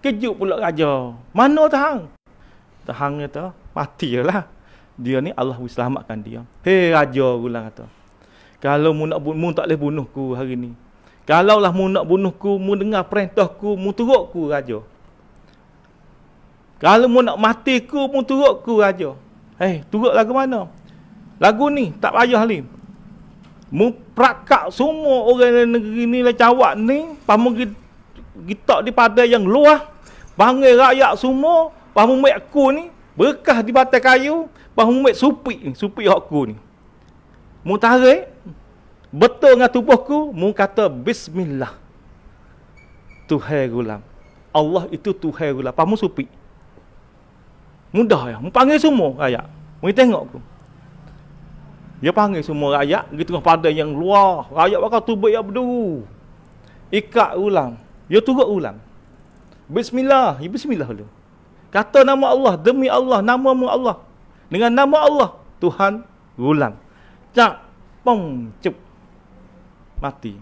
Kejut pula raja. Mana tahang? Tahang kata, mati je lah. Dia ni Allah selamatkan dia. Hei raja, ulang kata. Kalau mu, nak, mu tak boleh bunuhku hari ni. Kalaulah mu nak ku, mu dengar perintah ku, mu turutku raja. Kalau mu nak matiku, mu turutku raja. Hei, turut lagu mana? Lagu ni, tak payah ni. Mu prakak semua orang negeri ni, lah cawak ni, pamu kita di pada yang luah panggil rakyat semua pas mumet aku ni berkah di batang kayu pas mumet supi ni supi aku ni mu tarik betul dengan tubuhku mu kata bismillah tuhai gulam Allah itu tuhai gulam pas supi mudah ya mu panggil semua rakyat mu tengok aku dia panggil semua rakyat di tengah pada yang luar rakyat bakal tubuh yang berduru ikat ulang dia turut ulang Bismillah, ya bismillah dulu. Kata nama Allah, demi Allah, nama-Mu Allah. Dengan nama Allah, Tuhan gulang. Cak, pom, cep. Mati.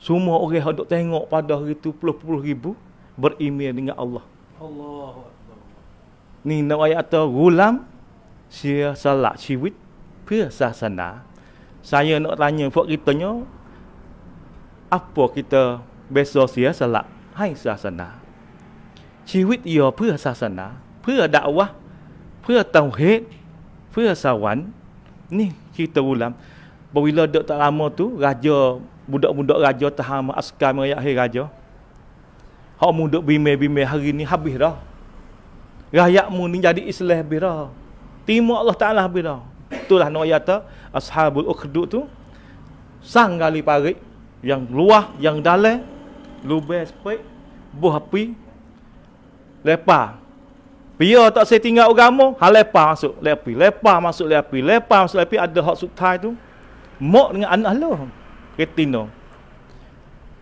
Semua orang hendak tengok pada hari itu puluh-puluh ribu berimil dengan Allah. Allah. Ni nak ayat atau gulam sia salat siwit sasana. Saya nak tanya buat apa kita besok sia salat ให้ศาสนาชีวิตยอเพื่อศาสนาเพื่อดาวะเพื่อเตาเฮตเพื่อสวรรค์นี่คิดตัวลำบวิลเดตลามตุราจบุดอกบุดอกราจตหามอสกามยาเฮราจฮอมุดอกบิเมบิเมฮารินี้ฮับบิรอรายะมุนี้จดีอิสลามบิรอทีมอัลลอฮ์ตาลาบิรอตุลาโนยาตะอัสฮาบุลอุคดุตุสังกาลิปาริยังลัวยังดาเล Lubang sepik Buh api lepa, Pia tak saya tinggal agama Ha lepar masuk lepi lepa masuk lepi lepa masuk lepi Ada hak sutai tu Mok dengan anak lo Ketino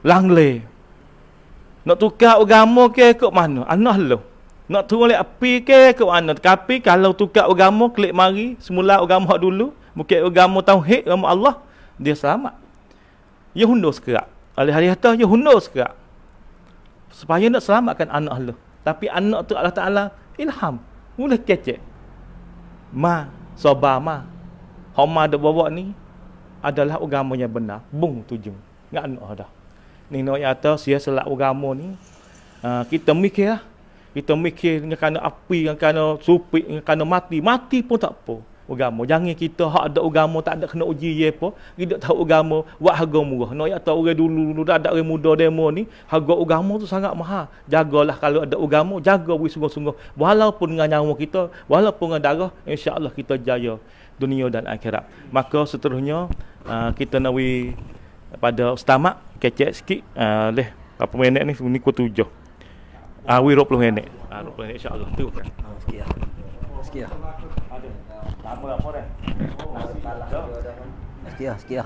Langle Nak tukar agama ke Kok mana Anak lo Nak turun lepi api ke Kok mana Tapi kalau tukar agama Klik mari Semula agama dulu Mungkin agama tauhid Agama Allah Dia selamat Ya hundur sekerak Hari-hari atas je hundur sekejap. Supaya nak selamatkan anak lu. Tapi anak tu Allah Ta'ala ilham. Mula kecek. Ma, sobar ma. Homa ada bawa ni adalah agamanya benar. Bung tujuh. Nggak anak dah. Ni nak yang atas, selak agama ni. Ah, kita mikir lah. Kita mikir dengan kerana api, dengan kerana supik, dengan kerana mati. Mati pun tak apa agama. Jangan kita hak ada agama tak ada kena uji ye apa. Kita tahu agama buat harga murah. Nak no, ya tahu orang dulu dulu tak ada orang muda demo ni, harga agama tu sangat mahal. Jagalah kalau ada agama, jaga bagi sungguh-sungguh. Walaupun dengan nyawa kita, walaupun dengan darah, insya-Allah kita jaya dunia dan akhirat. Maka seterusnya uh, kita nawi pada ustamak kecek sikit uh, leh berapa minit ni ni ku tujuh awi uh, 20 minit ah, uh, 20 minit insyaallah tu kan sekian sekian Nama apa dah? Oh, sekilah. Sekilah, sekilah.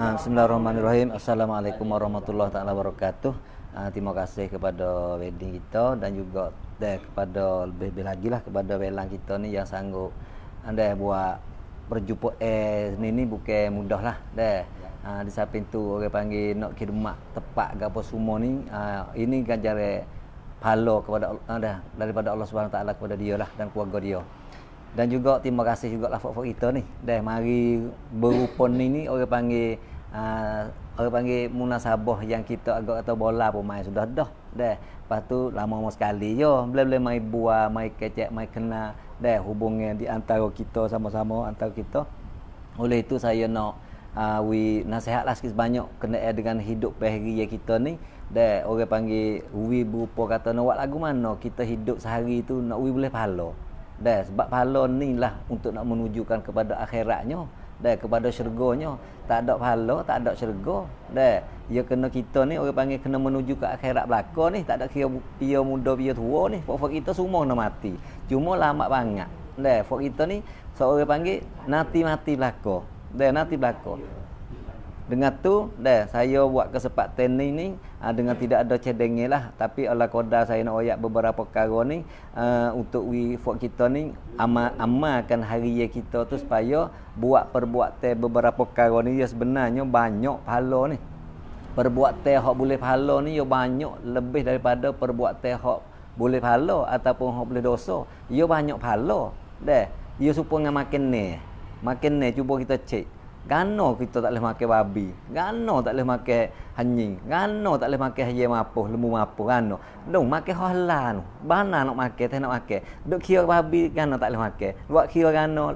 Bismillahirrahmanirrahim. Assalamualaikum warahmatullahi taala wabarakatuh. Ah, terima kasih kepada wedding kita dan juga deh, kepada lebih, lebih lagi lah kepada welang kita ni yang sanggup anda buat berjumpa eh ni ni bukan mudah lah deh. Ha, di samping tu orang panggil nak kirimak tepat ke apa semua ni ah, ini ganjaran pahala kepada Allah daripada Allah Subhanahu taala kepada dia lah dan keluarga dia dan juga terima kasih juga lah fok-fok kita ni dah mari berupon ni ni orang panggil uh, orang panggil munasabah yang kita agak atau bola pun main sudah dah dah lepas tu lama-lama sekali yo boleh-boleh mai buah mai kecek mai kena dah hubungnya di antara kita sama-sama antara kita oleh itu saya nak uh, ah, we nasihat lah sikit banyak kena dengan hidup pehri kita ni dah orang panggil we berupa kata nak buat lagu mana kita hidup sehari tu nak we boleh pahala dan sebab pahala ni lah untuk nak menunjukkan kepada akhiratnya dan kepada syurganya tak ada pahala tak ada syurga dan ia ya kena kita ni orang panggil kena menuju ke akhirat belaka ni tak ada kira dia muda dia tua ni pokok kita semua nak mati cuma lama banget dan pokok kita ni seorang panggil nanti mati belaka dan nanti belaka dengan tu dah saya buat kesempatan ni ni uh, dengan tidak ada cedengnya lah tapi ala koda saya nak oyak beberapa perkara ni uh, untuk we for kita ni ama akan hari kita tu supaya buat perbuat teh beberapa perkara ni ya sebenarnya banyak pahala ni. teh hok boleh halo ni yo ya banyak lebih daripada perbuat teh hok boleh pahala ataupun hok boleh doso, yo ya banyak halo, Dah. Yo ya supaya makin ni. Makin ni cuba kita cek. Gano kita tak boleh makan babi. Gano tak boleh makan hanying. Gano tak boleh makan ayam apa, lembu apa, gano. Dong makan hala tu. Bana nak makan, tak nak makan. Dok kira babi gano tak boleh makan. Buat kira gano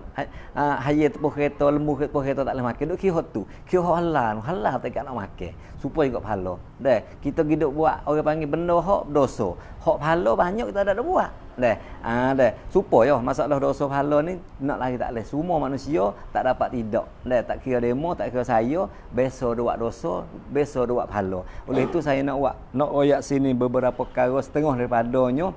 ah, ayam tepuk kereta, lembu tepuk kereta tak boleh makan. Dok kira tu. Kira hala tu, hala tak nak makan. Supaya juga pahala deh kita hidup buat orang panggil benda hak dosa hak pahala banyak kita ada dah buat deh ah deh supaya yo masalah dosa pahala ni nak lagi tak leh semua manusia tak dapat tidak deh tak kira demo tak kira saya beso dua dosa beso dua pahala oleh itu saya nak buat nak oyak sini beberapa kali setengah daripadanya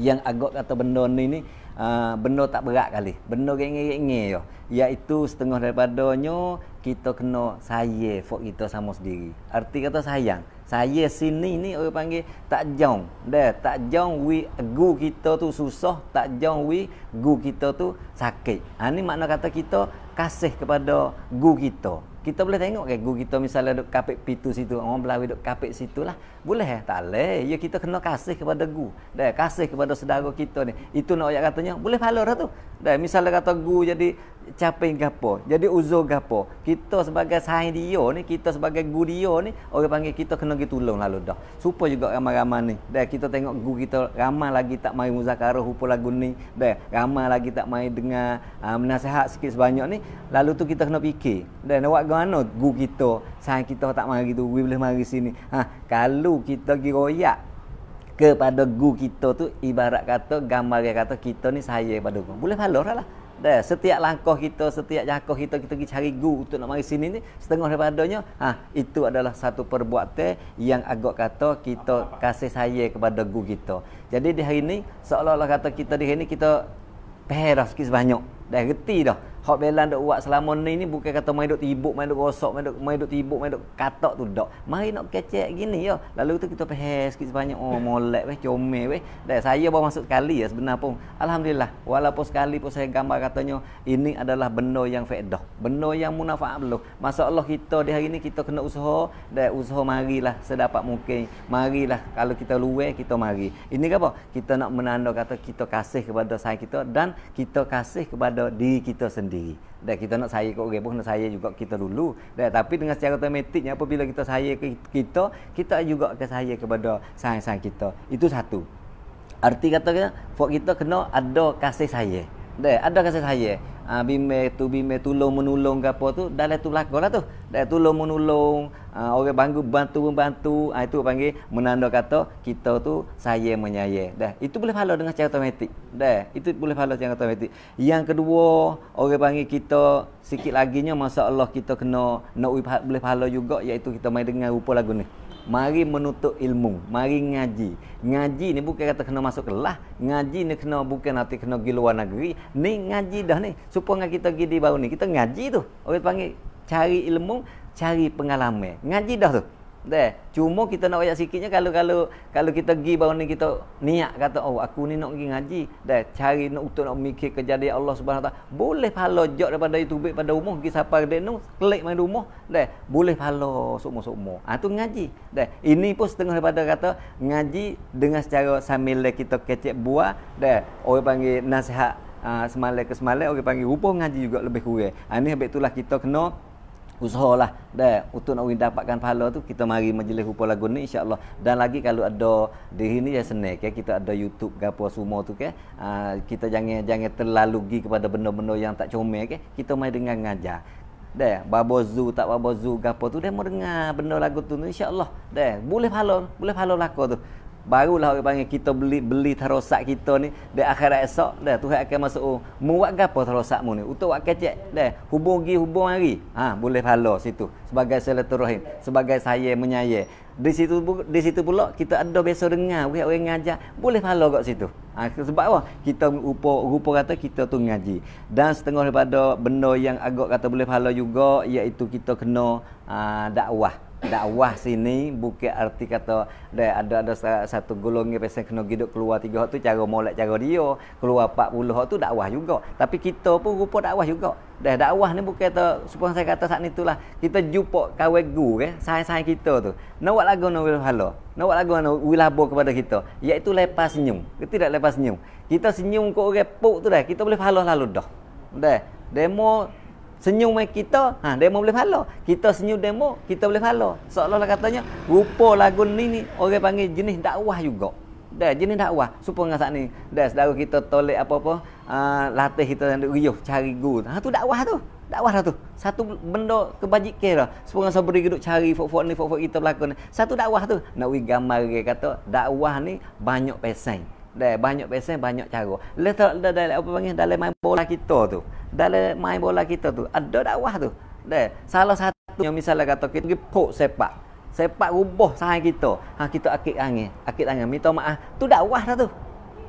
yang agak kata benda ni ni uh, benda tak berat kali benda gengeng-gengeng yo iaitu setengah daripadanya kita kena saya fok kita sama sendiri. Arti kata sayang. Saya sini ni orang panggil tak jong. Dah, tak jong we gu kita tu susah, tak jong we gu kita tu sakit. Ha ni makna kata kita kasih kepada gu kita kita boleh tengok ke guru kita misalnya duk kapit pitu situ orang belawi duk kapit situ lah. boleh eh? tak boleh ya kita kena kasih kepada guru dah kasih kepada saudara kita ni itu nak ayat katanya boleh pahala dah tu dah misalnya kata guru jadi capai gapo jadi uzo gapo kita sebagai sahih dia ni kita sebagai guru dia ni orang panggil kita kena pergi tolong lalu dah supo juga ramai-ramai ni dah kita tengok guru kita ramai lagi tak mai muzakarah rupa lagu ni dah ramai lagi tak mai dengar uh, menasihat sikit sebanyak ni lalu tu kita kena fikir dah nak bagaimana gu kita sang kita tak mari gitu. we boleh mari sini ha kalau kita gi royak kepada gu kita tu ibarat kata gambar dia kata kita ni saya pada gu boleh halah lah dah setiap langkah kita setiap jangkau kita kita pergi cari gu untuk nak mari sini ni setengah daripadanya ha itu adalah satu perbuatan yang agak kata kita kasih saya kepada gu kita jadi di hari ni seolah-olah kata kita di hari ni kita peras sikit sebanyak dah reti dah Hot belan duk buat selama ni ni bukan kata main duk tibuk, main duk rosak, main duk main duk tibuk, main duk katak tu dok. Mari nak kecek gini yo. Lalu tu kita peh sikit sebanyak oh molek weh, comel weh. Dan saya baru masuk sekali ya sebenarnya. pun. Alhamdulillah. Walaupun sekali pun saya gambar katanya ini adalah benda yang faedah. Benda yang munafaat belum. Masya-Allah kita di hari ni kita kena usaha dan usaha marilah sedapat mungkin. Marilah kalau kita luwer kita mari. Ini ke apa? Kita nak menanda kata kita kasih kepada saya kita dan kita kasih kepada diri kita sendiri sendiri. Dan kita nak saya ke orang pun nak saya juga kita dulu. Dan tapi dengan secara automatiknya apabila kita saya ke kita, kita juga akan saya kepada sayang-sayang kita. Itu satu. Arti kata buat kita kena ada kasih saya. Dan ada kasih saya. Ah bime tu bime tolong menolong apa tu, dalam tu belakanglah tu. Dan tolong menolong Ah, orang bantu bantu membantu ha, itu panggil menanda kata kita tu saya menyaya dah itu boleh pahala dengan secara automatik dah itu boleh pahala secara automatik yang kedua orang panggil kita sikit lagi nya masyaallah kita kena nak boleh pahala juga iaitu kita main dengan rupa lagu ni mari menutup ilmu mari ngaji ngaji ni bukan kata kena masuk kelas ngaji ni kena bukan nanti kena pergi luar negeri ni ngaji dah ni supaya kita pergi di baru ni kita ngaji tu orang panggil cari ilmu cari pengalaman ngaji dah tu deh cuma kita nak banyak sikitnya kalau kalau kalau kita pergi baru ni kita niat kata oh aku ni nak pergi ngaji deh cari nak untuk nak mikir kejadian Allah Subhanahu taala boleh pahala jok daripada itu baik pada rumah pergi siapa gede nu klik main rumah deh boleh pahala semua-semua ah ha, tu ngaji deh ini pun setengah daripada kata ngaji dengan secara sambil kita kecek buah deh orang panggil nasihat uh, ah, semalai ke semalai orang panggil rupa ngaji juga lebih kurang ah ha, habis itulah kita kena usahalah dan untuk nak dapatkan pahala tu kita mari majlis rupa lagu ni insyaallah dan lagi kalau ada di sini ya senek ya kita ada YouTube gapo semua tu ke ah, kita jangan jangan terlalu gi kepada benda-benda yang tak comel ke ya, kita mai dengan ngajar deh babo zu tak babo zu gapo tu dia mau dengar benda lagu tu insyaallah deh boleh pahala boleh pahala lagu tu barulah orang panggil kita beli beli terosak kita ni di akhirat esok dah Tuhan akan masuk oh, mu gapo terosak mu ni untuk buat kecek dah hubung gi hubung hari ha boleh pahala situ sebagai silaturahim sebagai saya menyaya di situ di situ pula kita ada biasa dengar orang orang ngajar boleh pahala kat situ ha, sebab apa kita rupa rupa kata kita tu ngaji dan setengah daripada benda yang agak kata boleh pahala juga iaitu kita kena uh, dakwah dakwah sini bukan arti kata ada ada, ada satu golongan yang pesan kena hidup keluar tiga hak tu cara molek cara dia keluar 40 hak tu dakwah juga tapi kita pun rupa dakwah juga dah dakwah ni bukan kata supaya saya kata saat itulah kita jumpa kawai gu ke eh, sayang-sayang kita tu nak buat lagu nak wilah hala nak buat lagu nak wilah kepada kita iaitu lepas senyum kita tidak lepas senyum kita senyum ke orang puk tu dah kita boleh pahala lalu dah dah demo Senyum mai kita, ha demo boleh pahala. Kita senyum demo, kita boleh pahala. Seolah-olah katanya rupa lagu ni ni orang panggil jenis dakwah juga. Dah jenis dakwah. Supaya dengan saat ni, dah saudara kita tolak apa-apa, uh, latih kita nak riuh cari guru. Ha tu dakwah tu. Dakwah tu. Satu benda kebajikan dah. Supaya dengan sabar duduk cari fok-fok ni, fok-fok kita berlaku ni. Satu dakwah tu. Nak we gambar dia kata dakwah ni banyak pesan. Dah banyak pesan, banyak cara. Letak dah dah apa panggil dah main bola kita tu dalam main bola kita tu ada dakwah tu deh salah satu yang misalnya kata kita pergi pok sepak sepak rubuh sangat kita ha kita akik angin akik angin minta maaf tu dakwah dah tu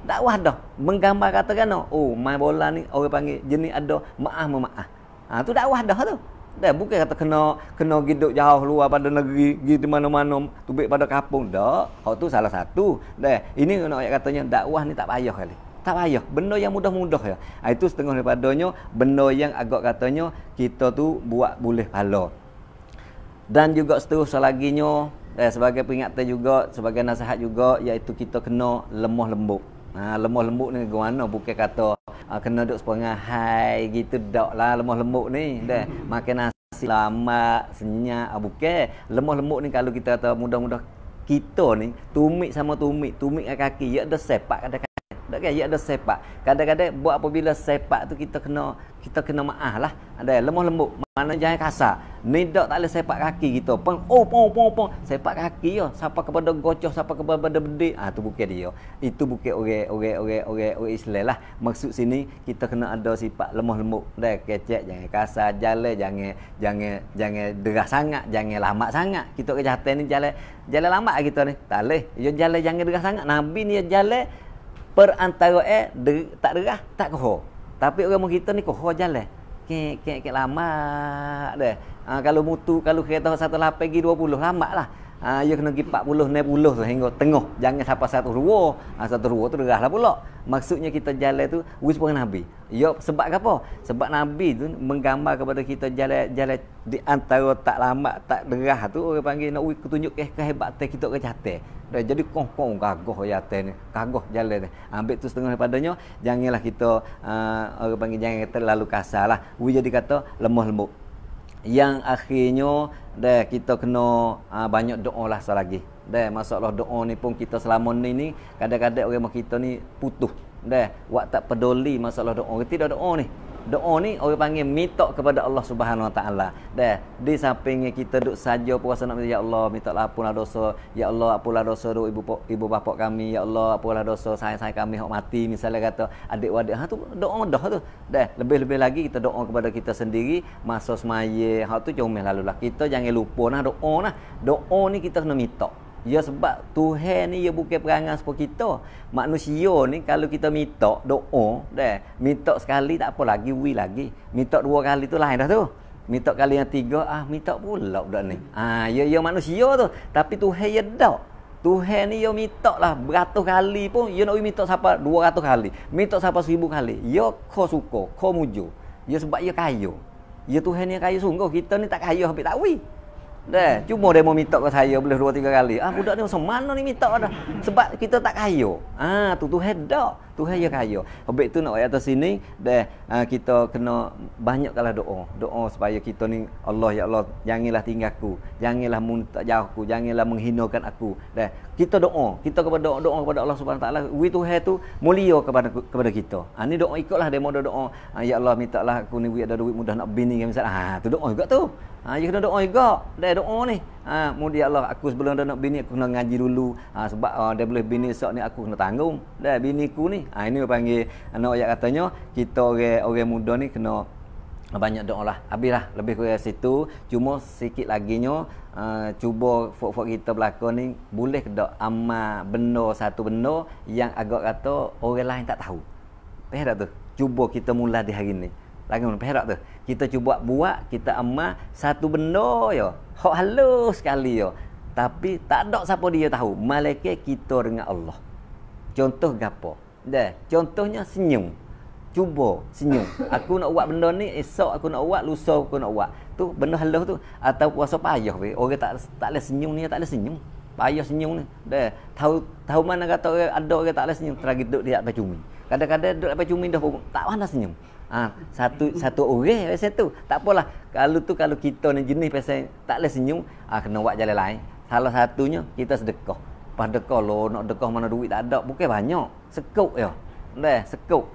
dakwah dah menggambar katakan oh main bola ni orang panggil jenis ada maaf memaaf ha tu dakwah dah tu dah bukan kata kena kena giduk jauh luar pada negeri gi di mana-mana tubik pada kampung dah hak tu salah satu deh ini nak katanya dakwah ni tak payah kali tak payah benda yang mudah-mudah ya ha, itu setengah daripadanya benda yang agak katanya kita tu buat boleh pahala dan juga seterusnya laginya eh, sebagai peringatan juga sebagai nasihat juga iaitu kita kena lemah lembut ha, lemah lembut ni ke mana bukan kata ha, kena duduk sepengah hai gitu tak lah lemah lembut ni deh makan nasi lama senyap bukan lemah lembut ni kalau kita kata mudah-mudah kita ni tumik sama tumik tumik kaki ya ada sepak ada kaki. Tak kan? Ia ya, ada sepak. Kadang-kadang buat apabila sepak tu kita kena kita kena maah lah. Ada lemah lembut. Mana jangan kasar. Ni tak boleh sepak kaki kita. pong oh, pong, oh, pong, oh, pong. Sepak kaki ya. Sapa kepada gocoh, sapa kepada bedik. Ah, tu bukan dia. Itu bukan orang, orang, orang, orang, orang Islam lah. Maksud sini, kita kena ada sifat lemah lembut. Dah kecek, jangan kasar, jalan, jangan, jangan, jangan derah sangat, jangan lama sangat. Kita kejahatan ni jalan, jalan lambat lah kita ni. Tak boleh. Jalan jangan derah sangat. Nabi ni jalan, perantara eh de, tak derah tak koho tapi orang kita ni koho jalan ke ke ke lama deh ha, ah, kalau mutu kalau kereta satu lapan pergi 20 lama lah ha, ah, ia kena pergi 40, 90 sehingga tengah. Jangan siapa satu ruwa. Ah, ha, satu ruwa tu derah lah pula. Maksudnya kita jalan tu, wis pun Nabi. Ya, sebab apa? Sebab Nabi tu menggambar kepada kita jalan jalan di antara tak lama tak derah tu. Orang panggil nak wis tunjuk eh, kehebatan kita ke jatuh. Dah jadi kong-kong gagah ya teh ni. Gagah jalan ah, Ambil tu setengah daripadanya, janganlah kita, uh, orang panggil jangan terlalu kasar lah. Wis jadi kata lemah lembut. Yang akhirnya, Dah kita kena uh, banyak doa lah selagi. Dah masalah doa ni pun kita selama ni ni kadang-kadang orang kita ni putus. Dah wak tak peduli masalah doa. Kita tidak doa ni doa ni orang panggil minta kepada Allah Subhanahu Wa Taala. Dah, di samping kita duk saja puasa nak ya Allah, minta lah apalah dosa, ya Allah apalah dosa duk ibu ibu bapa kami, ya Allah apalah dosa saya saya kami hok mati misalnya kata adik wadik ha tu doa dah tu. Dah, lebih-lebih lagi kita doa kepada kita sendiri masa semaya, ha tu cuma lah Kita jangan lupa nah doa nah. Doa ni kita kena minta. Ya sebab Tuhan ni ia bukan perangan sepo kita. Manusia ni kalau kita minta doa, deh, minta sekali tak apa lagi wui lagi. Minta dua kali tu lain dah tu. Minta kali yang tiga ah minta pula budak ni. Ah ya ya manusia tu. Tapi Tuhan ya dak. Tuhan ni ia minta lah beratus kali pun ia ya nak minta siapa dua ratus kali. Minta siapa seribu kali. Ya kau suka, kau muju. Ya sebab ia ya kayu Ya Tuhan ni kayu sungguh. Kita ni tak kayu habis tak wi. Dah, cuma dia mau minta ke saya boleh dua tiga kali. Ah budak ni macam mana ni minta dah. Sebab kita tak kaya. Ah tu tu hedak. Tuhan yang kaya. Habis tu nak ayat atas sini deh uh, ah, kita kena banyaklah doa. Doa supaya kita ni Allah ya Allah janganlah tinggal aku, janganlah muntah jauh aku, janganlah menghinakan aku. Deh kita doa, kita kepada doa, doa kepada Allah Subhanahu taala. Wi Tuhan tu mulia kepada kepada kita. Ha ni doa ikutlah demo doa. doa. Ah, ya Allah mintalah aku ni wi ada duit mudah nak bini kan misal. Ha tu doa juga tu. Ha you kena doa juga. Deh doa ni. Ha mudi ya Allah aku sebelum ada nak bini aku kena ngaji dulu. Ha sebab dia boleh bini esok ni aku kena tanggung. Deh bini ku ni Ha, ini panggil anak ayat katanya kita orang orang muda ni kena banyak doa lah. Habislah lebih kurang situ. Cuma sikit lagi nyo uh, cuba fok-fok kita belakang ni boleh ke tak amal benda satu benda yang agak kata orang lain tak tahu. Pernah tak tu? Cuba kita mula di hari ni. Lagi mana perak tu? Kita cuba buat, kita amal satu benda ya. Hak halus sekali ya. Tapi tak ada siapa dia tahu. Malaikat kita dengan Allah. Contoh gapo? Dah. Contohnya senyum. Cuba senyum. Aku nak buat benda ni, esok aku nak buat, lusa aku nak buat. Tu benda halus tu atau puasa payah we. Orang tak tak leh senyum ni, tak leh senyum. Payah senyum ni. Dah. Tahu tahu mana kata orang ada orang tak leh senyum, terlagi duduk dia apa cumi. Kadang-kadang duduk apa cumi dah tak mana senyum. Ah, ha, satu satu orang biasa tu. Tak apalah. Kalau tu kalau kita ni jenis pasal tak leh senyum, ah kena buat jalan lain. Salah satunya kita sedekah. pada kalau nak dekah mana duit tak ada, bukan banyak sekuk ya. Leh sekuk,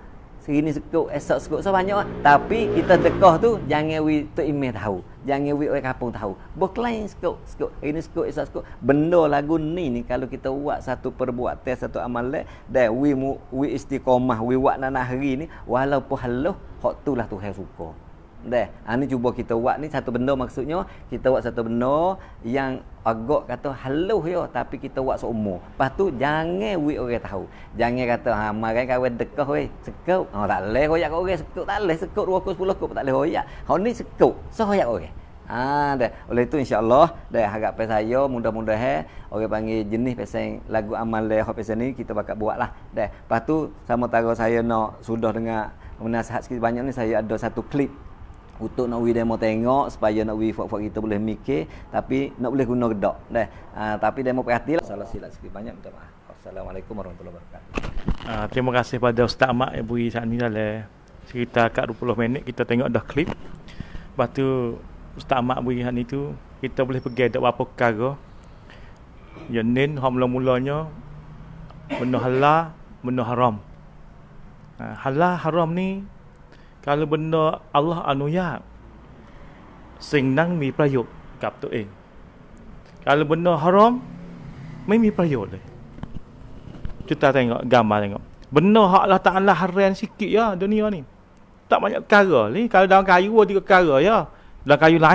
Segini sekuk, esok sekuk so banyak. Tapi kita tekoh tu jangan we tu imeh tahu. Jangan we orang kampung tahu. Boklain sekuk sekuk, Ini sekuk esok sekuk, Benda lagu ni ni kalau kita buat satu perbuatan satu amal leh, dah we mu, we istiqomah, we buat nanah hari ni walaupun halah, hok tulah Tuhan suka. Dah. Ha, ni cuba kita buat ni satu benda maksudnya. Kita buat satu benda yang agak kata haluh ya. Tapi kita buat seumur. Lepas tu jangan we orang tahu. Jangan kata ha, marah kawan dekah weh. Sekup. Oh, tak leh hoyak ke orang. Sekup tak leh Sekup dua kos puluh kos tak boleh hoyak. Kalau ni sekup. So hoyak orang. Ha, dah. Oleh itu insyaAllah. Dah harap pesan saya. Mudah-mudahan. Eh, orang panggil jenis pesan lagu amal leh. Hoyak pesan ni kita bakal buat lah. Dah. Lepas tu sama taruh saya nak sudah dengar. Menasihat sikit banyak ni saya ada satu klip untuk nak wih demo tengok supaya nak wih fak-fak kita boleh mikir tapi nak boleh guna gedak deh uh, ah, tapi demo perhatilah salah silap sikit banyak minta maaf assalamualaikum warahmatullahi wabarakatuh uh, terima kasih pada ustaz mak yang bagi saat ni dah cerita kat 20 minit kita tengok dah klip lepas tu ustaz mak bagi hari tu kita boleh pergi dak apa perkara ya nin hamla mulanya benda halal benda haram uh, halal haram ni kalau benda Allah anuyak สิ่งนั้นมีประโยชน์กับตัวเองการบุญนอฮารอมไม่มีประโยชน์เลยจุดตาเต็งก็กำมาเต็งก็บุญนอฮะละตาอันละฮารเรนสิกิยะดุนียานี่ตั้งมากการเลยการดังกายุวัดก็การเลยดังกายุไล่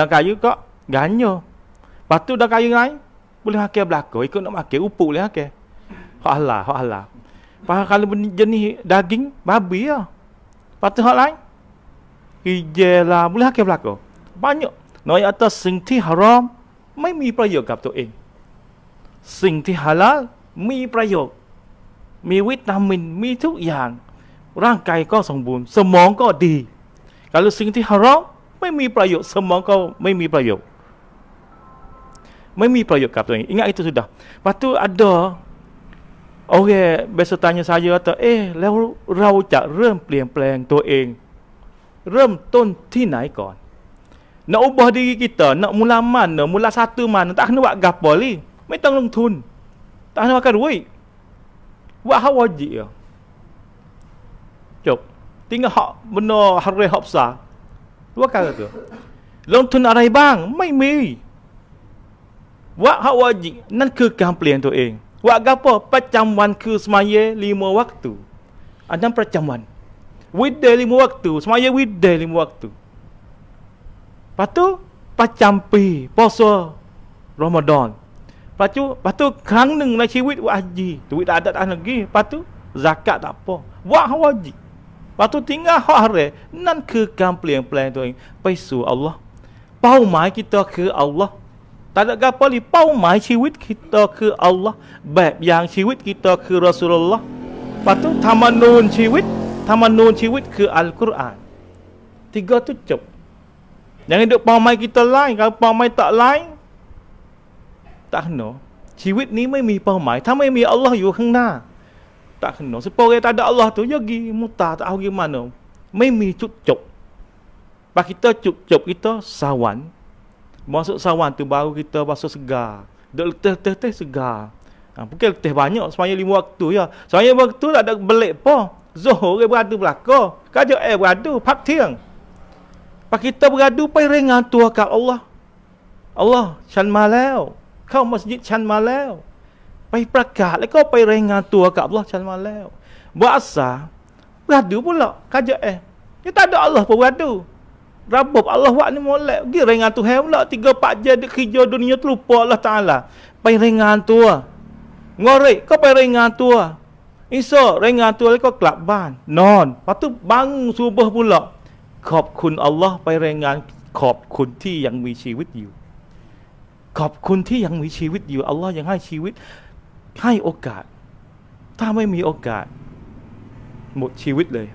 ดังกายุก็กันยอปัตตุดังกายุไล่บุญฮักเก็บลักก็อีกคนมาเก็บอุปุเลยฮักเก็บฮะอัลลาฮ์ฮะอัลลาห์พอการบุญเจนี่ดากิงบาบีอ่ะปัจ a ุ tu hak lain. i j ล l a เกบล e กโ a k i m b e l a างน a อ y a k Noi atas ่ i n g ti ไม่มีประโยชน์กับตัวเองสิ่งที่ฮาลาลมีประโยชน์มีวิตามินมีทุกอย่างร่างกายก็สมบูรณ์สมองก็ดีแต่สิ่งที่ฮารอมไม่มีประโยชน์สมองก็ไม่มีประโยชน์ไม่มีประโยชน์กับตัวเอง ingat itu sudah l ปั a s ุ u ั d a โอเคเบสตันยังซาเยอะแต่เอ๊แล้วเราจะเริ่มเปลี่ยนแปลงตัวเองเริ่มต้นที่ไหนก่อนนอุบอดีกิตเตอร์นอมูลามันนอมูลาซาตูมันตักนึกว่ากับบอลีไม่ต้องลงทุนตักนึกว่ากันวุ้ยว่าฮาวาจิจบทิ้งเขาบนฮาร์เรฮอบซาว่ากันก็คือลงทุนอะไรบ้างไม่มีว่าฮาวาจินั่นคือการเปลี่ยนตัวเอง Buat gapo? Percamuan ke semaya lima waktu. Ada percamuan. Widai lima waktu. Semaya widai lima waktu. Lepas tu, pacampi poso Ramadan. Lepas tu, lepas tu kerang neng lah siwit buat haji. Duit tak ada tak ah lagi. Lepas tu, zakat tak apa. Buat wajib. Lepas tu tinggal hari. Nan kekan pelian-pelian tu. Eh? Paisu Allah. Pau mai kita ke Allah. Tak ada gapo li pau mai ciwit kita ke Allah Baik yang ciwit kita ke Rasulullah Patu tamanun ciwit Tamanun ciwit ke Al-Quran Tiga tu cep Jangan duk pau mai kita lain Kalau pau mai tak lain Tak kena Ciwit ni mai mi pau mai Tamai mi Allah yu hengna Tak kena Sepoknya tak ada Allah tu Yogi muta tak tahu gimana Mai mi cucuk Pak kita cucuk kita sawan Masuk sawan tu baru kita basuh segar. Duk letih teh teh segar. Ha, mungkin letih banyak semanya lima waktu ya. Semanya waktu tak ada belik apa. Zohor beradu belaka. Kaja eh beradu. Pak tiang. Pak kita beradu pun ringan tu kat Allah. Allah, chan malau. Kau masjid chan malau. Pai prakat lah kau pai ringan tu kat Allah chan malau. Buat asah, beradu pula. Kaja air. Eh, dia tak ada Allah pun beradu. Rabab Allah w a k ni molek. g i a ringan t u h e n pula. Tiga p a t jam dia kerja dunia tu lupa Allah Ta'ala. Pai ringan tu. Ngorek kau pai ringan tu. Isa ringan tu kau kelab ban. Non. Lepas tu b a n g subuh pula. ขอบคุณอัลลอฮ์ไปรายงานขอบคุณที่ยังมีชีวิตอยู่ ขอบคุณที่ยังมีชีวิตอยู่อัลลอฮ์ยังให้ชีวิต ให้โอกาส ถ้าไม่มีโอกาส หมดชีวิตเลย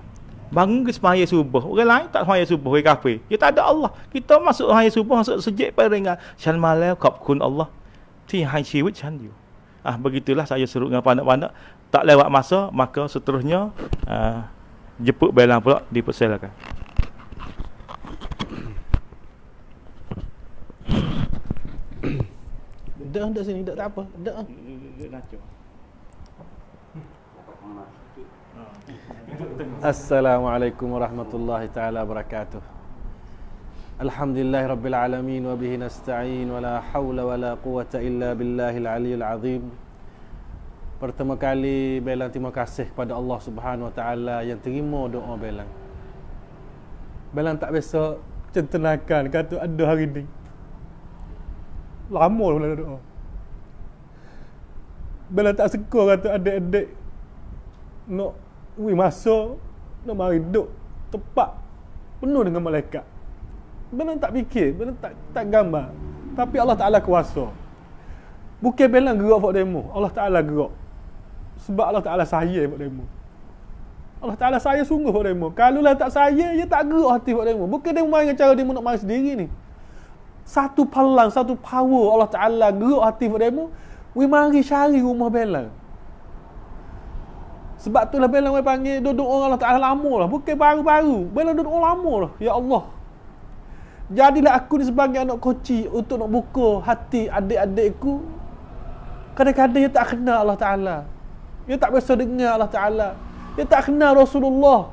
Bangun ke semaya subuh. Orang lain tak semaya subuh. Orang kafir. Dia tak ada Allah. Kita masuk semaya subuh. Masuk sejik pada ringan. Syan malam. Kau kun Allah. Ti hai siwit syan you. Ah, begitulah saya suruh dengan pandak-pandak. Tak lewat masa. Maka seterusnya. Uh, jeput belang pula. Dipersilakan. Dah, dah sini. Dah, tak apa. Dah. Dah, dah, dah. Assalamualaikum warahmatullahi taala wabarakatuh. Alhamdulillahirabbilalamin wa bihi nasta'in wa la haula wa quwata illa billahil aliyil azim. Pertama kali bela terima kasih kepada Allah Subhanahu wa taala yang terima doa bela. Bela tak biasa macam kata ada hari ni. Lama dah doa. Belang tak suka kata ada adik nak no Ui masa Nak mari duduk Tepat Penuh dengan malaikat Benar tak fikir benar tak, tak gambar Tapi Allah Ta'ala kuasa Bukan belang gerak buat demo Allah Ta'ala gerak Sebab Allah Ta'ala saya buat demo Allah Ta'ala saya sungguh buat demo Kalau lah tak saya Dia tak gerak hati buat demo Bukan demo main dengan cara demo nak main sendiri ni Satu palang Satu power Allah Ta'ala gerak hati buat demo We mari syari rumah belang sebab tu lah bila orang panggil duduk orang Allah Ta'ala lama lah. Bukan baru-baru. Bila duduk orang lama lah. Ya Allah. Jadilah aku ni sebagai anak koci untuk nak buka hati adik-adikku. Kadang-kadang dia tak kenal Allah Ta'ala. Dia tak biasa dengar Allah Ta'ala. Dia tak kenal Rasulullah.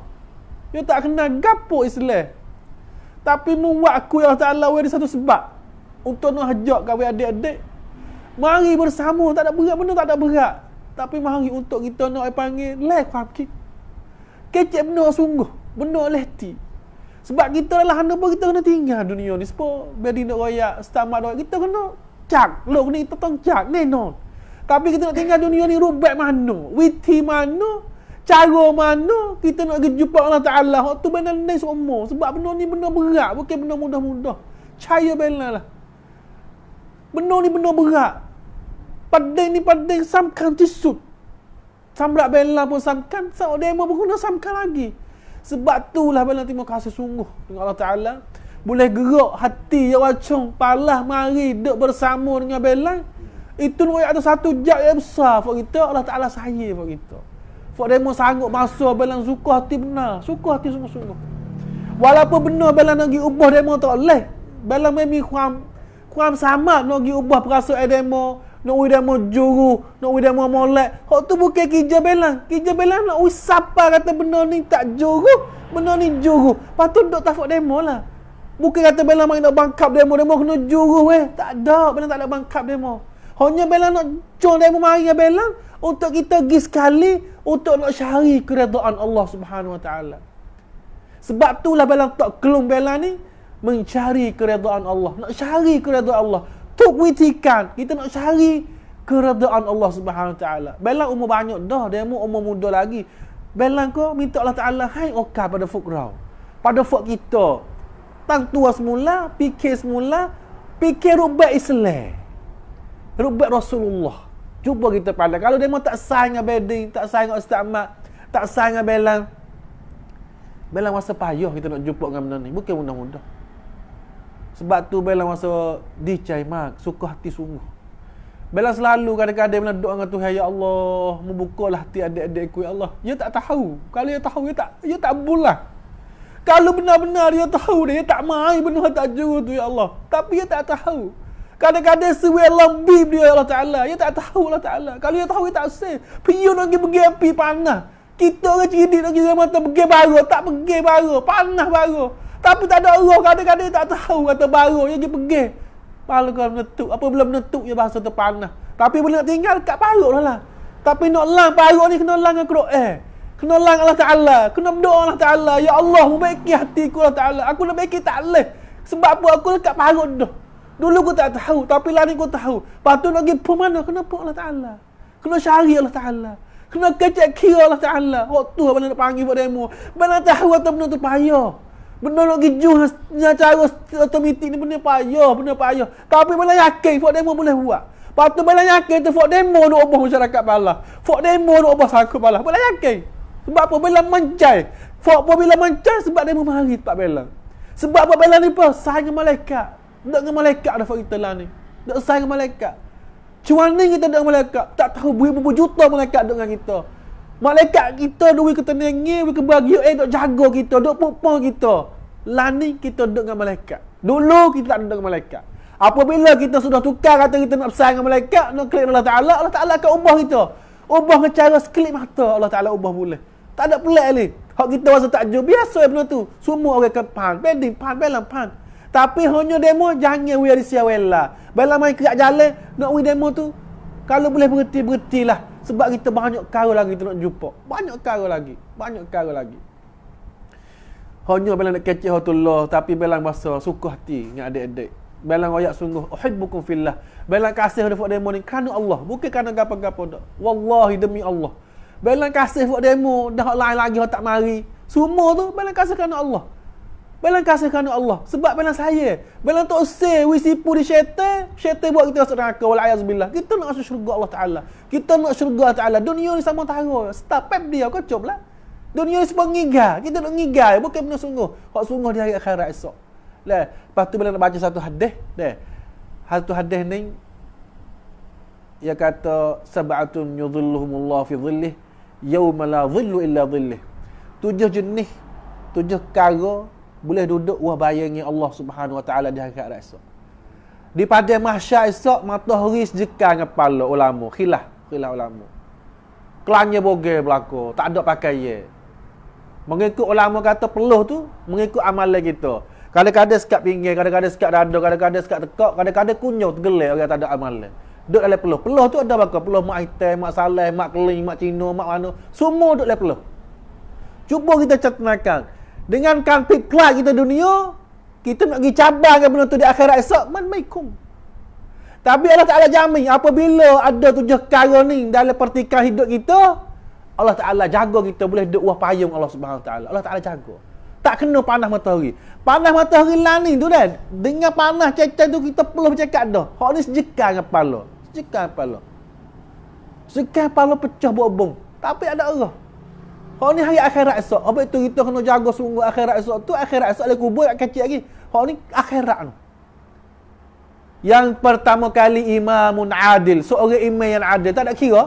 Dia tak kenal gapo Islam. Tapi membuat aku ya Allah Ta'ala ada satu sebab. Untuk nak hajak kawan adik-adik. Mari bersama. Tak ada berat. Benda tak ada berat. Tapi mari untuk kita nak panggil Lai khakit Kecek benda sungguh Benda leti Sebab kita adalah anda pun kita kena tinggal dunia ni Sebab Biar dia nak royak Setamak royak Kita kena Cak Lu ni kita tong cak Ni no Tapi kita nak tinggal dunia ni Rubat mana Witi mana Cara mana Kita nak pergi jumpa Allah Ta'ala Hak tu benda ni semua Sebab benda ni benda berat Bukan benda mudah-mudah caya benda lah Benda ni benda berat Padang ni padang samkan tisut. Samrak Bela pun samkan. Saud demo pun guna samkan lagi. Sebab tu lah Bela Timur kasih sungguh dengan Allah Ta'ala. Boleh gerak hati yang wacung. Palah mari duduk bersama dengan Bela. Itu nak ada satu jak yang besar. Fak kita Allah Ta'ala sahih fak kita. Fak demo sanggup masuk Bela suka hati benar. Suka hati sungguh-sungguh. Walaupun benar Bela nak pergi ubah demo tak boleh. Bela memang kuam, kuam sama nak pergi ubah perasaan demo nak ui damo juru, nak ui damo molek. Hak tu bukan kijah belang. Kijah belang nak ui sapa kata benda ni tak juru, benda ni juru. Patut dok tafuk demo lah. Bukan kata belang mari nak bangkap demo, demo kena juru weh Tak ada, belang tak ada bangkap demo. Hanya belang nak jual demo mari ya belang untuk kita pergi sekali untuk nak syari keredaan Allah Subhanahu Wa Taala. Sebab itulah belang tak kelum belang ni mencari keredaan Allah, nak syari keredaan Allah cukup witikan kita nak cari keredaan Allah Subhanahu taala belang umur banyak dah demo umur muda lagi belang kau minta Allah taala hai okah pada fukrau pada fuk kita tang tua semula fikir semula fikir rubat Islam rubat Rasulullah cuba kita pandai kalau demo tak sah dengan bedding tak sah dengan ustaz Ahmad tak sah dengan belang belang masa payah kita nak jumpa dengan benda ni bukan mudah-mudah sebab tu Bella masa dicai mak suka hati sungguh. Bella selalu kadang-kadang bila doa dengan Tuhan ya Allah, membukalah hati adik-adik ku ya Allah. Dia tak tahu. Kalau dia tahu dia tak dia tak bulah. Kalau benar-benar dia tahu dia tak mai benar tak jujur tu ya Allah. Tapi dia tak tahu. Kadang-kadang si lebih dia Allah Ta'ala. Dia tak tahu Allah Ta'ala. Kalau dia tahu dia tak usah. Piyu lagi pergi api panah. Kita orang cidik lagi dengan mata pergi baru. Tak pergi baru. Panah baru. Tapi tak ada Allah kadang-kadang tak tahu kata baru je dia pergi. Pala kau menetuk. Apa belum menetuk je bahasa terpanah. Tapi boleh nak tinggal kat paruk lah lah. Tapi nak lang paruk ni kena lang dengan eh. Kena lang Allah Ta'ala. Kena berdoa Allah Ta'ala. Ya Allah, hati hatiku Allah Ta'ala. Aku nak baiki tak boleh. Sebab apa aku dekat paruk dah. Dulu aku tak tahu. Tapi lah ni aku tahu. Lepas tu nak pergi mana. Kena pun Allah Ta'ala. Kena syari Allah Ta'ala. Kena kecek kira Allah Ta'ala. Waktu oh, apa nak panggil buat demo. Mana tahu atau benda tu payah benda nak giju dengan cara otomatik ni benda payah, benda payah. Tapi bila yakin Ford Demo boleh buat. Lepas tu yakin tu Ford Demo nak ubah masyarakat balah. Ford Demo nak ubah sakut balah. Bila yakin. Sebab apa? Bila mencai. Ford apa bila mencai sebab demo memahari tempat bela. Sebab apa bela ni pun? Sahaja malaikat. Tak dengan malaikat dah Ford kita lah ni. Tak sahaja malaikat. Cuma ni kita dengan malaikat. Tak tahu beribu juta malaikat dengan kita. Malaikat kita dulu kita nengi, duit kebahagia, eh, dok jaga kita, dok pupa kita. Lani kita dok dengan malaikat. Dulu kita tak duduk dengan malaikat. Apabila kita sudah tukar kata kita nak bersaing dengan malaikat, nak klik Allah Ta'ala, Allah Ta'ala akan ubah kita. Ubah dengan cara sekelip mata Allah Ta'ala ubah boleh. Tak ada pelik ni. Hak kita rasa tak jauh. Biasa yang benar tu. Semua orang akan pan. Bedi, pan, belam, pan. Tapi hanya demo, jangan we are siawela. Bila main kerak jalan, nak we demo tu. Kalau boleh berhenti, berhenti sebab kita banyak cara lagi kita nak jumpa. Banyak cara lagi. Banyak cara lagi. Hanya bila nak kecil Allah Tapi bila masa suka hati dengan adik-adik. Bila ayat sungguh. Uhibbukum fillah. Bila kasih oleh demo ni. Kerana Allah. Bukan kerana gapa-gapa. Wallahi demi Allah. Bila kasih buat demo. Dah lain lagi. Orang tak mari. Semua tu. Bila kasih kerana Allah. Belang kasih kerana Allah. Sebab belang saya. Belang tak usir. We sipu di syaitan. Syaitan buat kita masuk neraka. Walayazubillah. Kita nak masuk syurga Allah Ta'ala. Kita nak syurga Ta'ala. Dunia ni sama tahu. Setapap dia. Kocok lah. Dunia ni semua ngiga. Kita nak ngiga. Bukan benar sungguh. kau sungguh di hari akhirat esok. Lah. Lepas tu belang nak baca satu hadis. Lah. Satu hadis ni. Ia kata. Sabatun yudhulluhumullah fi dhillih. Yawma la dhillu illa dhillih. Tujuh jenis. Tujuh kara boleh duduk wah bayangi Allah Subhanahu Wa Taala di akhirat esok. Di padang mahsyar esok matahari sejekan kepala ulama, khilaf, khilaf ulama. Kelanya bogel berlaku, tak ada pakaian. Mengikut ulama kata peluh tu, mengikut amalan kita. Kadang-kadang sekat pinggir, kadang-kadang sekat dada, kadang-kadang sekat tekak, kadang-kadang kunyau tergelak orang tak ada amalan. Duduk dalam peluh. Peluh tu ada apa? Peluh mak Aitai, mak Saleh, mak Keling, mak cino, mak mana. Semua duduk dalam peluh. Cuba kita catatkan. Dengan konflik pelat kita dunia, kita nak pergi cabar dengan benda tu di akhirat esok, man maikum. Tapi Allah Ta'ala jamin, apabila ada tujuh kara ni dalam pertikaian hidup kita, Allah Ta'ala jaga kita boleh hidup wah payung Allah Subhanahu Wa Ta'ala. Allah Ta'ala jaga. Tak kena panah matahari. Panah matahari lani tu kan, dengan panah cecah tu kita perlu bercakap dah. Hak ni sejekal dengan kepala. Sejekal kepala. Sejekal kepala pecah buat bom. Tapi ada Allah. Hak ni hari akhirat esok. Apa itu kita kena jaga sungguh akhirat esok. Tu akhirat esok lah kubur kat kecil lagi. Hak ni akhirat tu. Yang pertama kali imamun adil. Seorang so, imam yang adil. Tak ada kira.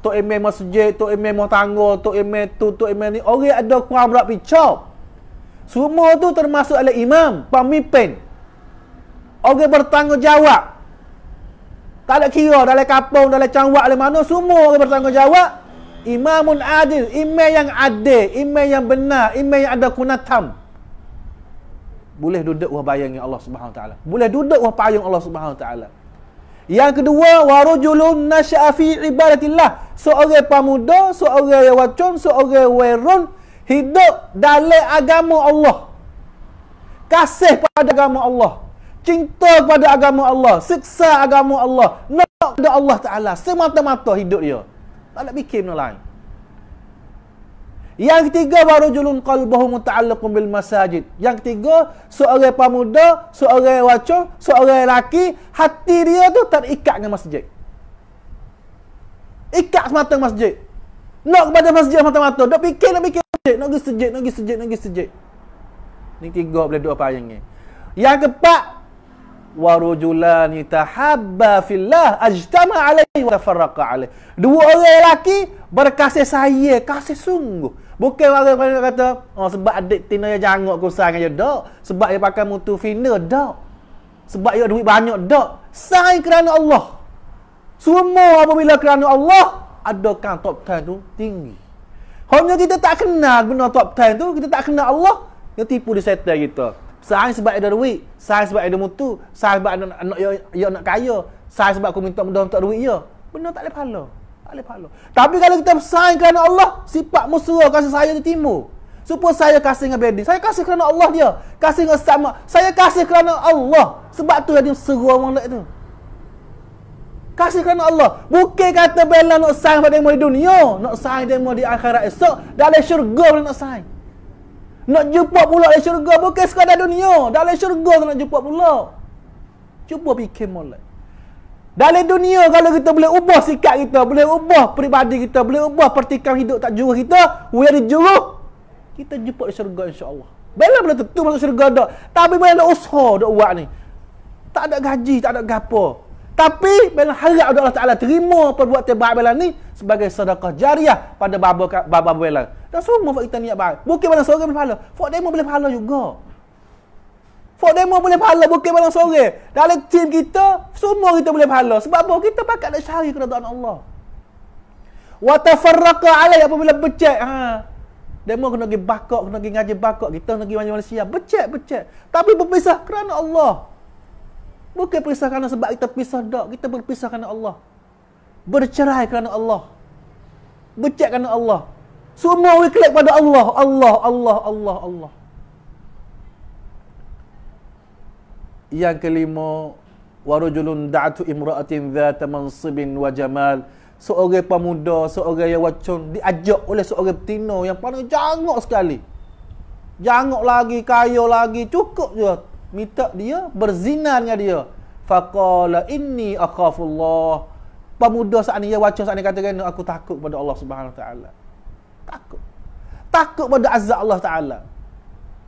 Tok imam masjid, tok imam mau tangga, tok imam tu, tok imam ni. Orang ada kurang berat picap. Semua tu termasuk oleh imam, pemimpin. Orang bertanggungjawab. Tak ada kira dalam kampung, dalam cawak, dalam mana. Semua orang bertanggungjawab imamun adil imam yang adil imam yang benar imam yang ada kunatam boleh duduk wah bayangi Allah Subhanahu taala boleh duduk wah payung Allah Subhanahu taala yang kedua warujulun nasya'a fi ibadatillah seorang pemuda seorang yang wacun seorang werun hidup dalam agama Allah kasih pada agama Allah cinta kepada agama Allah siksa agama Allah nak pada Allah taala semata-mata hidup dia alat bikin yang lain. Yang ketiga baru julun qalbuhum muta'alliqun bil masajid. Yang ketiga seorang pemuda, seorang waco, seorang lelaki hati dia tu terikat dengan masjid. Ikat semata masjid. Nak kepada masjid semata mata dok fikir nak bikin masjid, nak pergi sejid, nak pergi sejid, nak pergi sejid. Ni tiga boleh dua payang ni. Yang keempat, Warujulani rujulan tahabba fillah ajtama alaihi wa tafarraqa alaihi dua orang lelaki berkasih saya kasih sungguh bukan orang yang kata oh, sebab adik tina yang jangok aku sayang dia dok sebab dia pakai mutu fina dok sebab dia duit banyak dok sayang kerana Allah semua apabila kerana Allah adakan top 10 tu tinggi hanya kita tak kenal benda top 10 tu kita tak kenal Allah dia tipu di setan kita gitu. Sains sebab ada duit, sains sebab ada mutu, sains sebab anak anak yo nak kaya, sains sebab aku minta mudah untuk duit yo, Benar tak ada pahala. Tak ada pahala. Tapi kalau kita sains kerana Allah, sifat musuh kasih saya tu timur. Supaya saya kasih dengan Bedi. Saya kasih kerana Allah dia. Kasih dengan sama. Saya kasih kerana Allah. Sebab tu yang dia seru orang lain tu. Kasih kerana Allah. Bukan kata bela nak sign pada dunia. Nak sign dia di akhirat esok. Dalam syurga boleh nak sign. Nak jumpa pula dalam syurga bukan sekadar dunia. Dalam syurga tu nak jumpa pula. Cuba fikir molek. Dalam dunia kalau kita boleh ubah sikap kita, boleh ubah peribadi kita, boleh ubah pertikam hidup tak juruh kita, we di juruh, kita jumpa di syurga Allah. Bila boleh tentu masuk syurga tak. Tapi bila ada usaha dok buat ni. Tak ada gaji, tak ada gapo. Tapi bila harap Allah Taala terima perbuatan baik bila ni sebagai sedekah jariah pada baba-baba bila. Dah semua buat kita niat baik. Bukan mana seorang boleh pahala. Fak demo boleh pahala juga. Fak demo boleh pahala bukan mana seorang. Dalam tim kita semua kita boleh pahala. Sebab apa? Kita pakat nak syari kerajaan Allah. Wa tafarraqa alai apabila becek. Ha. Demo kena pergi bakok, kena pergi ngaji bakok. Kita kena pergi Malaysia. Becek, becek. Tapi berpisah kerana Allah. Bukan berpisah kerana sebab kita pisah dok, Kita berpisah kerana Allah. Bercerai kerana Allah. Becek kerana Allah. Semua we klik pada Allah. Allah, Allah, Allah, Allah. Yang kelima, warujulun da'atu imra'atin dhata mansibin wa jamal. Seorang pemuda, seorang yang wacun, diajak oleh seorang petino yang paling jangok sekali. Jangok lagi, kaya lagi, cukup je minta dia berzina dengan dia faqala inni akhafullah pemuda saat ni dia baca saat ni kata kena aku takut pada Allah Subhanahu taala takut takut pada azab Allah taala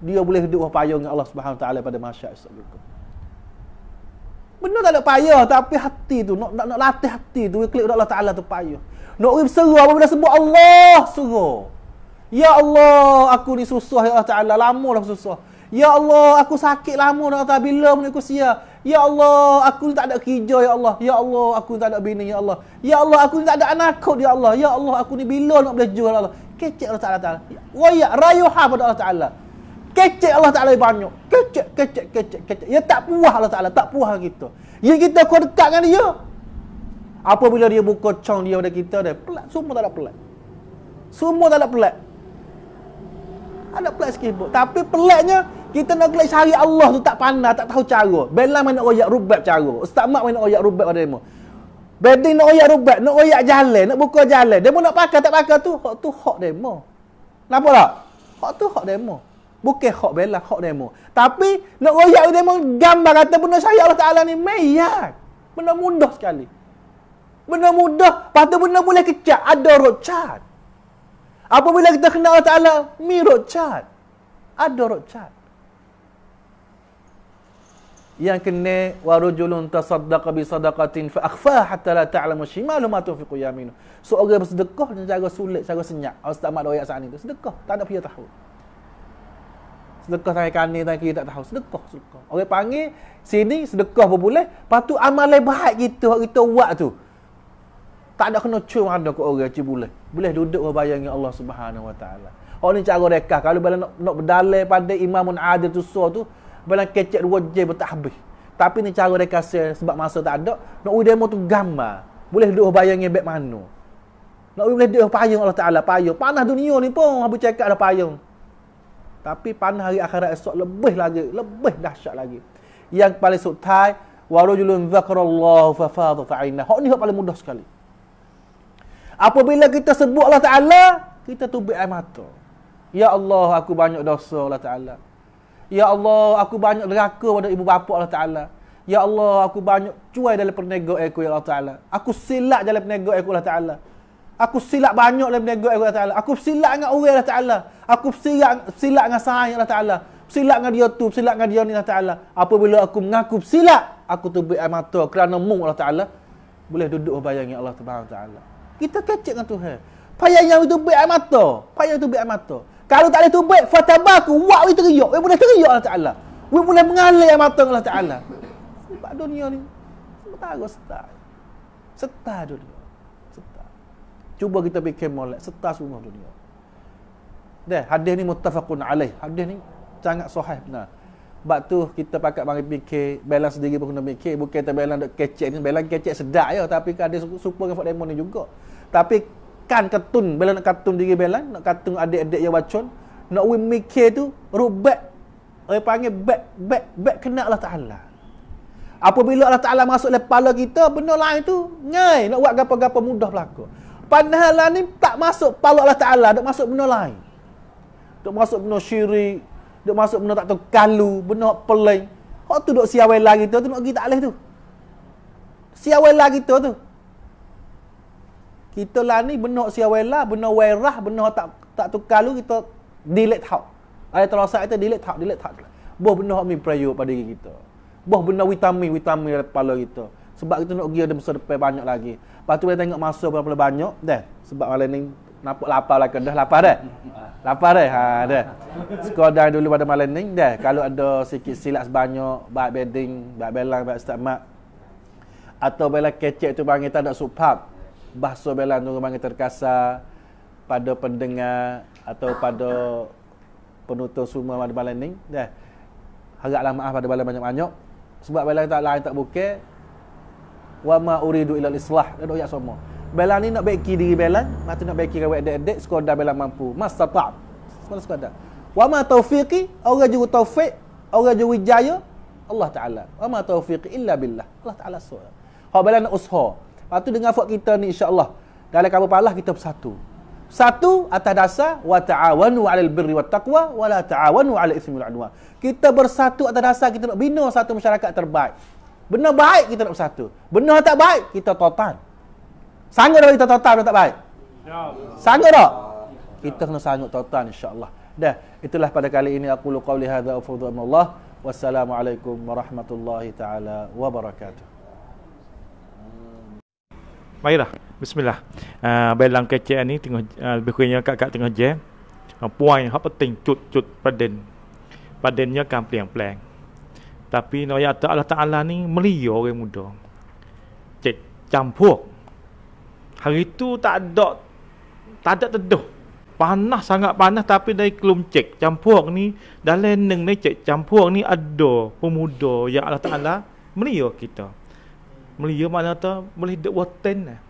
dia boleh hidup payung dengan Allah Subhanahu taala pada masyarakat itu benar tak ada payah tapi hati tu nak nak, nak latih hati tu klik Allah taala tu payah nak ui berseru benda sebut Allah suruh ya Allah aku ni susah ya Allah taala lama dah susah Ya Allah, aku sakit lama nak kata bila pun aku sia. Ya Allah, aku tak ada kerja, Ya Allah. Ya Allah, aku tak ada bini, Ya Allah. Ya Allah, aku tak ada anak kot, Ya Allah. Ya Allah, aku ni bila nak boleh jual, ya Allah. Kecek Allah Ta'ala. Ta rayuha pada Allah Ta'ala. Kecek Allah Ta'ala banyak. Kecek, kecek, kecek, kecek. Ya tak puas Allah Ta'ala, tak puas kita. Ya kita kau dekat dengan dia. Apabila dia buka cong dia pada kita, dia pelat. Semua tak ada pelat. Semua tak ada pelat. Ada pelat sikit pun. Tapi pelatnya, kita nak kena cari Allah tu tak pandai, tak tahu cara. Belang main nak royak rubat cara. Ustaz Mak main nak royak rubat pada demo. Bedding nak royak rubat, nak royak jalan, nak buka jalan. Demo nak pakai tak pakai tu, hak tu hak demo. Kenapa tak? Hak tu hak demo. Bukan hak belang, hak demo. Tapi nak royak demo gambar kata benda cari Allah Taala ni meyak. Benda mudah sekali. Benda mudah, patut benda boleh kecak, ada rocat. Apabila kita kenal Allah Taala, mirocat. Ada rocat yang kene warujulun tasaddaqa bi sadaqatin fa akhfa hatta la ta'lamu shimalu ma tunfiqu yaminu seorang bersedekah dengan cara sulit cara senyap ustaz mak ayat saat ni tu sedekah tak ada pia tahu sedekah tangan kanan tangan kiri tak tahu sedekah sedekah orang panggil sini sedekah pun boleh patu amalan baik gitu hak kita buat tu tak ada kena cium ada ke orang cium boleh boleh duduk bayangi Allah Subhanahu wa taala orang ni cara rekah kalau bila nak, nak berdalil pada imamun adil tu so tu Belang kecek dua jam pun tak habis Tapi ni cara dia kasi sebab masa tak ada Nak uji demo tu gambar Boleh duduk bayangin baik mana Nak uji boleh duduk payung Allah Ta'ala payung Panah dunia ni pun Abu cakap dah payung Tapi panah hari akhirat esok lebih lagi Lebih dahsyat lagi Yang paling sutai Warujulun zakarallahu fafadu fa'inah Hak ni hak paling mudah sekali Apabila kita sebut Allah Ta'ala Kita tubik air mata Ya Allah aku banyak dosa Allah Ta'ala Ya Allah, aku banyak neraka pada ibu bapa Allah Ta'ala. Ya Allah, aku banyak cuai dalam perniagaan aku, Ya Allah Ta'ala. Aku silap dalam perniagaan aku, Allah Ta'ala. Aku silap banyak dalam perniagaan aku, Allah Ta'ala. Aku silap dengan orang, Allah Ta'ala. Aku silap, silap dengan sahaya, Allah Ta'ala. Silap dengan dia tu, silap dengan dia ni, Allah Ta'ala. Apabila aku mengaku silap, aku tubik air mata kerana mu, Allah Ta'ala. Boleh duduk bayangi ya Allah Ta'ala. Kita kecik dengan Tuhan. Payah yang tubik air mata. Payah tubik air mata. Kalau tak ada tubat, fatabaku, wak we teriak. We boleh teriak Allah Ta'ala. We boleh mengalir yang matang Allah Ta'ala. Sebab dunia ni, sementara setar. Setar dunia. Setar. Cuba kita fikir molek, setar semua dunia. Dah, hadis ni mutafakun alaih. Hadis ni sangat sahih benar. Sebab tu kita pakat mari fikir, belan sendiri pun kena fikir. Bukan kita belan kecek ni, belan kecek sedap ya. Tapi ada kan super dengan Fak ni juga. Tapi kan katun bila nak katun diri bila nak katun adik-adik yang bacun nak we mikir tu rubat orang panggil back back back kena Allah Ta'ala apabila Allah Ta'ala masuk dalam kepala kita benda lain tu ngai nak buat gapa-gapa mudah berlaku padahal lah ni tak masuk kepala Allah Ta'ala tak masuk benda lain tak masuk benda syirik tak masuk benda tak tahu kalu benda yang pelik Kau tu duk siawai lagi tu tu nak pergi tak alih tu siawai lagi tu tu kita lah ni benar siawela, benar wairah, benar tak tak tukar lu kita delete hak. Ayat terasa kita delete hak, delete hak. Boh benar hak mi prayuk pada diri kita. Boh benar vitamin, vitamin dalam kepala kita. Sebab kita nak pergi ada besar depan banyak lagi. Lepas tu kita tengok masa berapa banyak, dah. Sebab malam ni nampak lapar lah kan. Dah lapar dah. Lapar dah. Ha, dah. Sekolah dulu pada malam ni, dah. Kalau ada sikit silap sebanyak, baik bedding, baik belang, baik setak Atau bila kecek tu bangi tak ada supap bahasa bela nunggu mangi terkasar pada pendengar atau pada penonton semua pada malam ni dah haraplah maaf pada bala banyak-banyak sebab bela tak lain tak buka wa ma uridu ila islah dan oyak semua bela ni nak baiki diri bela mati nak baiki kawat dek-dek sekodar bela mampu masata sekodar sekodar wa ma taufiqi orang juga taufik orang juga wijaya Allah Ta'ala Wa ma taufiq illa billah Allah Ta'ala surah Hak bala nak usha Lepas tu dengar fuad kita ni insya-Allah dalam kamu palah kita bersatu. Satu atas dasar wa ta'awanu 'alal birri wat taqwa wa la ta'awanu 'alal ismi wal anwa. Kita bersatu atas dasar kita nak bina satu masyarakat terbaik. Benda baik kita nak bersatu. Benda tak baik kita totan. Sangat dah kita totan benda tak baik. Sangat dah. Kita kena sangat totan insya-Allah. Dah, itulah pada kali ini aku qulu qawli hadza wa fadhlu Wassalamualaikum warahmatullahi taala wabarakatuh. Baiklah. Bismillah. Ah uh, bai lang kecek ni tengah uh, lebih kurangnya kat kat tengah je. Uh, ah, puan hak penting cut-cut paden. Padennya kan pelang pelang. Tapi noya ta Allah Taala ni melio orang muda. Cek campur. Hari itu tak ada tak ada teduh. Panas sangat panas tapi dari kelum cek campur ni dalam neng ni cek campur ni ada pemuda yang Allah Taala melio kita. Melia mana tu boleh duk waten lah.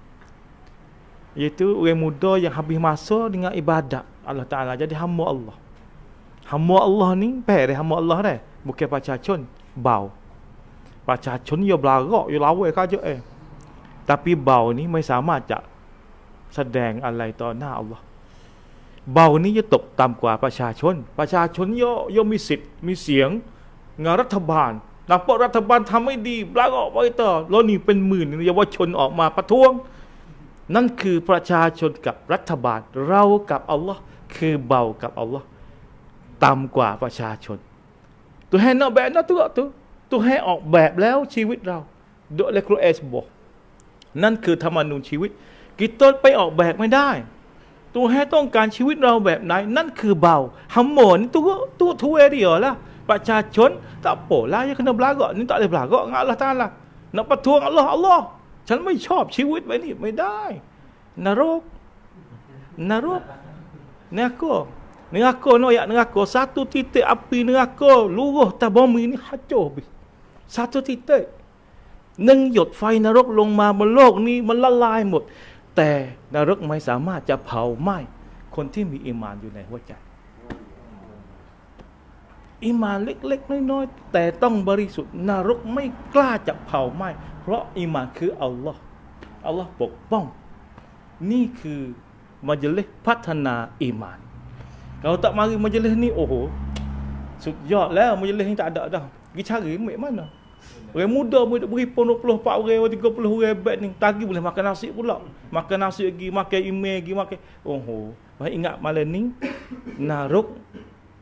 Iaitu orang muda yang habis masa dengan ibadat Allah Taala jadi hamba Allah. Hamba Allah ni pare hamba Allah dah. Bukan pacacun, bau. Pacacun yo ya belarak yo ya lawai kaje eh. Tapi bau ni mai sama cak. Sedang alai to na Allah. Bau ni yo ya tok tam kuah pacacun. Pacacun yo yo misit, misiang ngarat r ัฐแต่พวกรัฐบาลทำไม่ดีล้ออกไปต่อแล้วนี่เป็นหมื่นเยาวชนออกมาประท้วง นั่นคือประชาชนกับรัฐบาล เรากับอัลลอฮ์คือเบากับอัลลอฮ์ต่ำกว่าประชาชน ตัวให้นอกแบบนะตัวตัวตัวให้ออกแบบแล้วชีวิตเรา โดยเลครเอสบอก นั่นคือธรรมนูญชีวิตกิตต้นไปออกแบบไม่ได้ ตัวให้ต้องการชีวิตเราแบบไหน นั่นคือเบาหำหมอนตัวตัวทเอเดียอละประชาชนตักโปลายคนเดิมลาก็นี่ตักเดิมลาก็งาละตาละนับประท้วงอัลลอฮ์อัลลอฮ์ฉันไม่ชอบชีวิตแบบนี้ไม่ได้ นรก นรกเนื้อโกเนื้อโกนอยเนื้อโกสัตว์ทิเตอับปีเนื้อโกลูกโกตาบอมีนี่ฮัจโจบิสัตว์ทิเตหนึ่งหยดไฟนรกลงมาบนโลกนี้มันละลายหมด แต่นรกไม่สามารถจะเผาไหม้คนที่มีอิมานอยู่ในหัวใจอิมานเล็กๆน้อยๆแต่ต้องบริสุทธิ์นรกไม่กล้าจะเผาไหม้เพราะอิมานคืออัลลอฮ์อัลลอฮ์ปกป้อง นี่คือมัจเลสพัฒนาอิมานเราตัะมาคือมัจเลสนี่โอ้โหสุดยอดแล้วมัจเลสที่ตะดะดะกิชารีเม่มานะเรามุดอมุดบริปนุปลุปะเรวติกุปลุเรบนี่ตากี้บุเลมากันนาซิบุลักมากันนาซิกีมาเกอิเมกีมาเกโอ้โหไม่ ingat มาเลนี่นรก